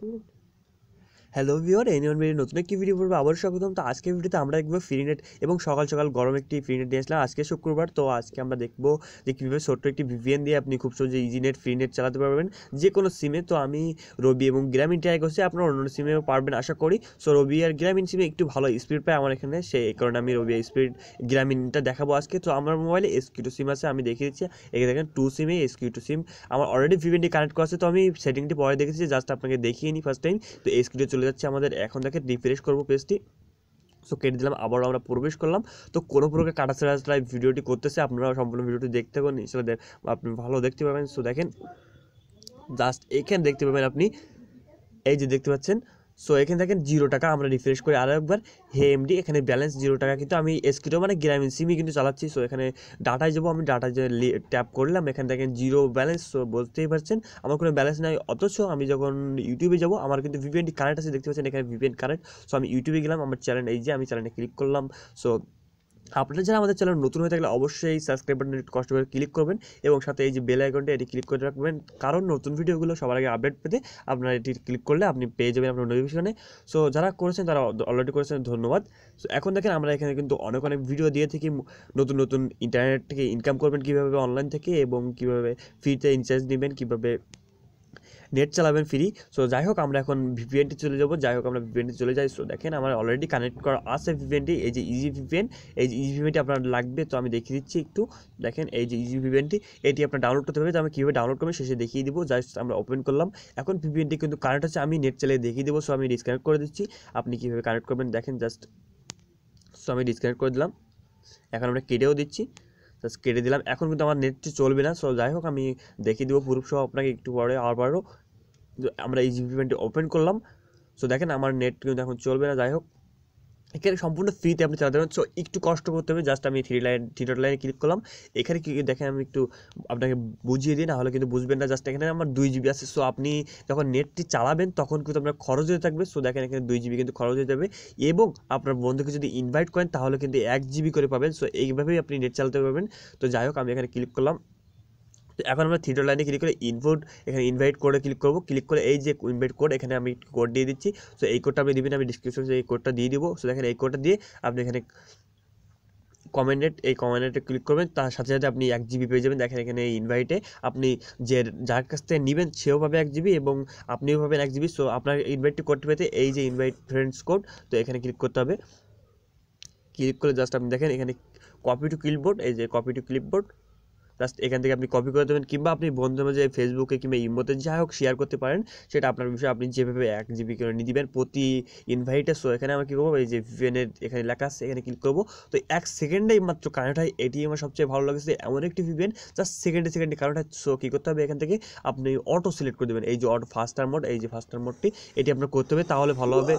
student. Hello viewers এনিয়ন মেরি নতুন একটি ভিডিও পড়বো আবার স্বাগতম তো আজকে ভিডিওতে আমরা দেখবো ফ্রি নেট এবং সকাল সকাল গরম একটি ফ্রি নেট নিয়ে আসলাম আজকে শুক্রবার তো আজকে আমরা দেখবো যে কীভাবে ছোট্ট একটি ভিভিএন দিয়ে আপনি খুব সহজে ইজি নেট ফ্রি নেট চালাতে পারবেন যে কোনো সিমে তো আমি রবি এবং গ্রামীণ ট্রাই করছি আপনার অন্য সিমে পারবেন আশা করি সো রবি আর গ্রামীণ সিমে একটু ভালো স্পিড পায় আমার এখানে সেই কারণে আমি রবি স্পিড গ্রামীণটা দেখাবো আজকে তো আমার মোবাইলে এসকিউ টু সিম আছে আমি দেখিয়ে দিচ্ছি এখানে দেখেন টু সিমে এসকিউ টু সিম আমার অলরেডি ভিভিএনটি কানেক্ট করা আছে তো আমি সেটিংটি পরে দেখেছি জাস্ট আপনাকে দেখিয়ে নিই ফার্স্ট টাইম তো এসকিউ চলে যাচ্ছে আমাদের এখন দেখে রিফ্রেশ করবো পেজটি সো কেটে দিলাম আবারও আমরা প্রবেশ করলাম তো কোনো প্রকার কাটা ছাড়া ছাড়া ভিডিওটি করতেছে আপনারা সম্পূর্ণ ভিডিওটি দেখতে পাবেন ইনশাল্লাহ আপনি ভালো দেখতে পাবেন সো দেখেন জাস্ট এখানে দেখতে পাবেন আপনি এই যে দেখতে পাচ্ছেন সো এখানে দেখেন জিরো টাকা আমরা রিফ্রেশ করি আরও একবার হে এমডি এখানে ব্যালেন্স জিরো টাকা কিন্তু আমি এসকিটো মানে গ্রামীণ সিমই কিন্তু চালাচ্ছি সো এখানে ডাটায় যাবো আমি ডাটা যে ট্যাপ করলাম এখানে দেখেন জিরো ব্যালেন্স সো বলতেই পারছেন আমার কোনো ব্যালেন্স নাই অথচ আমি যখন ইউটিউবে যাবো আমার কিন্তু ভিপিএনটি কারেন্ট আছে দেখতে পাচ্ছেন এখানে ভিপিএন কারেন্ট সো আমি ইউটিউবে গেলাম আমার চ্যানেল এই যে আমি চ্যানেলে ক্লিক করলাম সো আপনারা যারা আমাদের চ্যানেল নতুন হয়ে থাকলে অবশ্যই সাবস্ক্রাইব বাটনে কষ্ট করে ক্লিক করবেন এবং সাথে এই যে বেল আইকনটা এটি ক্লিক করে রাখবেন কারণ নতুন ভিডিওগুলো সবার আগে আপডেট পেতে আপনারা এটি ক্লিক করলে আপনি পেয়ে যাবেন আপনার নোটিফিকেশনে সো যারা করেছেন তারা অলরেডি করেছেন ধন্যবাদ সো এখন দেখেন আমরা এখানে কিন্তু অনেক অনেক ভিডিও দিয়ে থাকি নতুন নতুন ইন্টারনেট থেকে ইনকাম করবেন কীভাবে অনলাইন থেকে এবং কীভাবে ফ্রিতে ইনচার্জ নেবেন কীভাবে নেট চালাবেন ফ্রি সো যাই হোক আমরা এখন ভিপিএনটি চলে যাবো যাই হোক আমরা ভিপিএনটি চলে যাই সো দেখেন আমার অলরেডি কানেক্ট করা আছে ভিপিএনটি এই যে ইজি ভিপিএন এই যে ইজি ভিপিএনটি আপনার লাগবে তো আমি দেখিয়ে দিচ্ছি একটু দেখেন এই যে ইজি ভিপিএনটি এটি আপনার ডাউনলোড করতে পারবে তো আমি কীভাবে ডাউনলোড করবো শেষে দেখিয়ে দিব জাস্ট আমরা ওপেন করলাম এখন ভিপিএনটি কিন্তু কানেক্ট আছে আমি নেট চালিয়ে দেখিয়ে দেবো সো আমি ডিসকানেক্ট করে দিচ্ছি আপনি কীভাবে কানেক্ট করবেন দেখেন জাস্ট সো আমি ডিসকানেক্ট করে দিলাম এখন আমরা কেটেও দিচ্ছি জাস্ট কেটে দিলাম এখন কিন্তু আমার নেটটি চলবে না সো যাই হোক আমি দেখিয়ে দেবো প্রুফসহ আপনাকে একটু পরে আবারও আমরা এই জিপি পেমেন্টটি ওপেন করলাম সো দেখেন আমার নেট কিন্তু এখন চলবে না যাই হোক এখানে সম্পূর্ণ ফ্রিতে আপনি চালাতে পারেন সো একটু কষ্ট করতে হবে জাস্ট আমি থ্রি লাইন থ্রি ডট লাইনে ক্লিক করলাম এখানে কি দেখেন আমি একটু আপনাকে বুঝিয়ে দিই না হলে কিন্তু বুঝবেন না জাস্ট এখানে আমার দুই জিবি আছে সো আপনি যখন নেটটি চালাবেন তখন কিন্তু আপনার খরচ হয়ে থাকবে সো দেখেন এখানে দুই জিবি কিন্তু খরচ হয়ে যাবে এবং আপনার বন্ধুকে যদি ইনভাইট করেন তাহলে কিন্তু এক জিবি করে পাবেন সো এইভাবেই আপনি নেট চালাতে পারবেন তো যাই হোক আমি এখানে ক্লিক করলাম এখন আমরা থ্রি লাইনে ক্লিক করে ইনভোট এখানে ইনভাইট করে ক্লিক করবো ক্লিক করে এই যে ইনভাইট কোড এখানে আমি কোড দিয়ে দিচ্ছি সো এই কোডটা আপনি দেবেন আমি ডিসক্রিপশনে এই কোডটা দিয়ে দিব সো দেখেন এই কোডটা দিয়ে আপনি এখানে কমেন্ডেট এই কমেন্ডেটে ক্লিক করবেন তার সাথে সাথে আপনি এক জিবি পেয়ে যাবেন দেখেন এখানে এই ইনভাইটে আপনি যে যার কাছ থেকে নেবেন সেও পাবে এক জিবি এবং আপনিও পাবেন এক জিবি সো আপনার ইনভাইটটি করতে পেতে এই যে ইনভাইট ফ্রেন্ডস কোড তো এখানে ক্লিক করতে হবে ক্লিক করে জাস্ট আপনি দেখেন এখানে কপি টু ক্লিপবোর্ড এই যে কপি টু ক্লিপবোর্ড জাস্ট এখান থেকে আপনি কপি করে দেবেন কিংবা আপনি বন্ধুর মাঝে ফেসবুকে কিংবা ইমোতে যাই হোক শেয়ার করতে পারেন সেটা আপনার বিষয়ে আপনি যেভাবে এক জিবি করে নিয়ে দেবেন প্রতি ইনভাইটে সো এখানে আমরা কী করবো এই যে ভিএনের এখানে লেখা আছে এখানে ক্লিক করবো তো এক সেকেন্ডেই মাত্র কারেন্ট হয় এটি আমার সবচেয়ে ভালো লাগছে এমন একটি ভিভেন জাস্ট সেকেন্ডে সেকেন্ডে কানেক্ট হয় সো কী করতে হবে এখান থেকে আপনি অটো সিলেক্ট করে দেবেন এই যে অটো ফার্স্টার মোড এই যে ফার্স্টার মোডটি এটি আপনার করতে হবে তাহলে ভালো হবে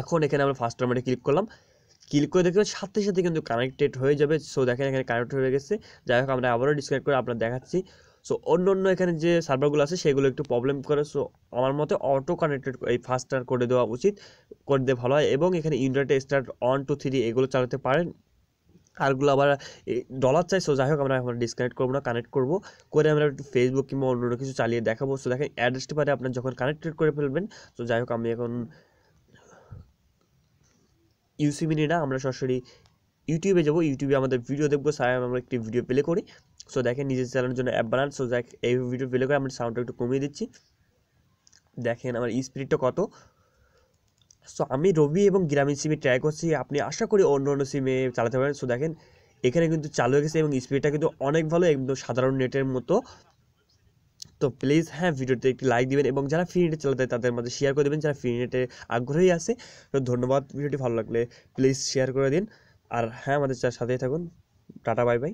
এখন এখানে আমরা ফার্স্টার মোডে ক্লিক করলাম ক্লিক করে দেখবেন সাথে সাথে কিন্তু কানেক্টেড হয়ে যাবে সো দেখেন এখানে কানেক্ট হয়ে গেছে যাই হোক আমরা আবারও ডিসকানেক্ট করে আপনার দেখাচ্ছি সো অন্য অন্য এখানে যে সার্ভারগুলো আছে সেগুলো একটু প্রবলেম করে সো আমার মতে অটো কানেক্টেড এই ফাস্টার করে দেওয়া উচিত করে দেওয়া ভালো হয় এবং এখানে internet start one two three এগুলো চালাতে পারেন আরগুলো আবার ডলার চাই সো যাই হোক আমরা এখন ডিসকানেক্ট করবো না কানেক্ট করবো করে আমরা একটু ফেসবুক কিংবা অন্য কিছু চালিয়ে দেখাবো সো দেখেন অ্যাড্রেসটি পারে আপনার যখন কানেক্টেড করে ফেলবেন তো যাই হোক আমি এখন মিনি না আমরা সরাসরি ইউটিউবে যাবো ইউটিউবে আমাদের ভিডিও দেখবো স্যার আমরা একটি ভিডিও প্লে করি সো দেখেন নিজের চ্যানেলের জন্য অ্যাপ বানান সো দেখ এই ভিডিও প্লে করে আমরা সাউন্ডটা একটু কমিয়ে দিচ্ছি দেখেন আমার স্পিডটা কত সো আমি রবি এবং গ্রামীণ সিমে ট্রাই করছি আপনি আশা করি অন্য অন্য সিমে চালাতে পারেন সো দেখেন এখানে কিন্তু চালু হয়ে গেছে এবং স্পিডটা কিন্তু অনেক ভালো একদম সাধারণ নেটের মতো তো প্লিজ হ্যাঁ ভিডিওতে একটি লাইক দিবেন এবং যারা ফ্রি নেটে চালাতে তাদের মধ্যে শেয়ার করে দেবেন যারা ফ্রি নেটে আগ্রহী আছে তো ধন্যবাদ ভিডিওটি ভালো লাগলে প্লিজ শেয়ার করে দিন আর হ্যাঁ আমাদের সাথেই থাকুন টাটা বাই বাই